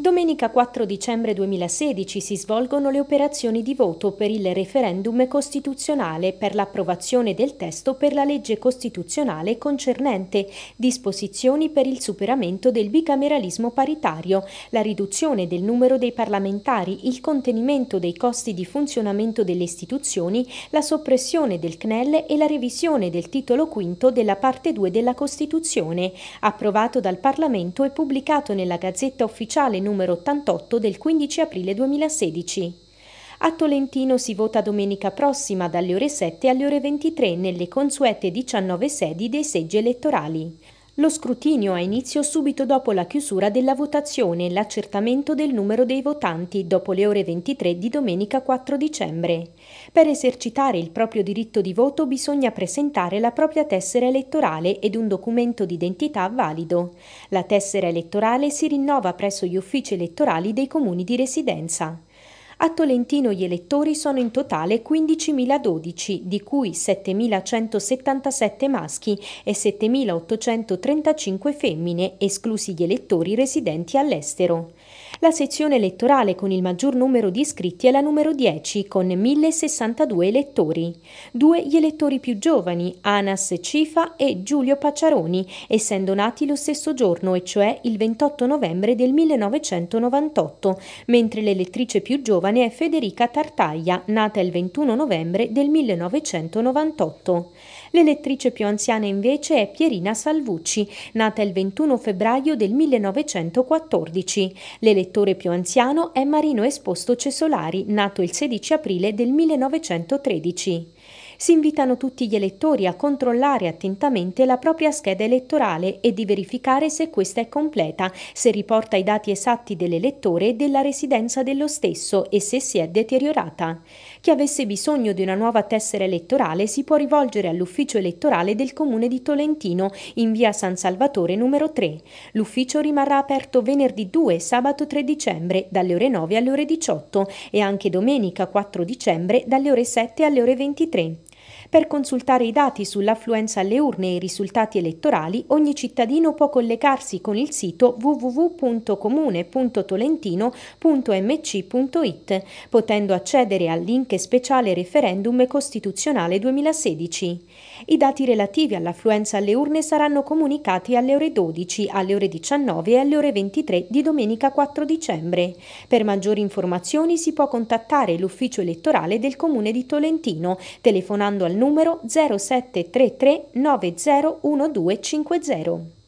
Domenica 4 dicembre 2016 si svolgono le operazioni di voto per il referendum costituzionale per l'approvazione del testo per la legge costituzionale concernente disposizioni per il superamento del bicameralismo paritario, la riduzione del numero dei parlamentari, il contenimento dei costi di funzionamento delle istituzioni, la soppressione del CNEL e la revisione del titolo V della parte 2 della Costituzione, approvato dal Parlamento e pubblicato nella Gazzetta Ufficiale numero 88 del 15 aprile 2016. A Tolentino si vota domenica prossima dalle ore 7 alle ore 23 nelle consuete 19 sedi dei seggi elettorali. Lo scrutinio ha inizio subito dopo la chiusura della votazione e l'accertamento del numero dei votanti dopo le ore 23 di domenica 4 dicembre. Per esercitare il proprio diritto di voto bisogna presentare la propria tessera elettorale ed un documento d'identità valido. La tessera elettorale si rinnova presso gli uffici elettorali dei comuni di residenza. A Tolentino gli elettori sono in totale 15.012, di cui 7.177 maschi e 7.835 femmine, esclusi gli elettori residenti all'estero. La sezione elettorale con il maggior numero di iscritti è la numero 10 con 1062 elettori. Due gli elettori più giovani, Anas Cifa e Giulio Pacciaroni, essendo nati lo stesso giorno, e cioè il 28 novembre del 1998, mentre l'elettrice più giovane è Federica Tartaglia, nata il 21 novembre del 1998. L'elettrice più anziana invece è Pierina Salvucci, nata il 21 febbraio del 1914. L'elettrice L'attore più anziano è Marino Esposto Cesolari, nato il 16 aprile del 1913 si invitano tutti gli elettori a controllare attentamente la propria scheda elettorale e di verificare se questa è completa, se riporta i dati esatti dell'elettore e della residenza dello stesso e se si è deteriorata. Chi avesse bisogno di una nuova tessera elettorale si può rivolgere all'ufficio elettorale del comune di Tolentino in via San Salvatore numero 3. L'ufficio rimarrà aperto venerdì 2 e sabato 3 dicembre dalle ore 9 alle ore 18 e anche domenica 4 dicembre dalle ore 7 alle ore 23. Per consultare i dati sull'affluenza alle urne e i risultati elettorali, ogni cittadino può collegarsi con il sito www.comune.tolentino.mc.it, potendo accedere al link speciale referendum costituzionale 2016. I dati relativi all'affluenza alle urne saranno comunicati alle ore 12, alle ore 19 e alle ore 23 di domenica 4 dicembre. Per maggiori informazioni si può contattare l'ufficio elettorale del comune di Tolentino telefonando al numero 0733 901250.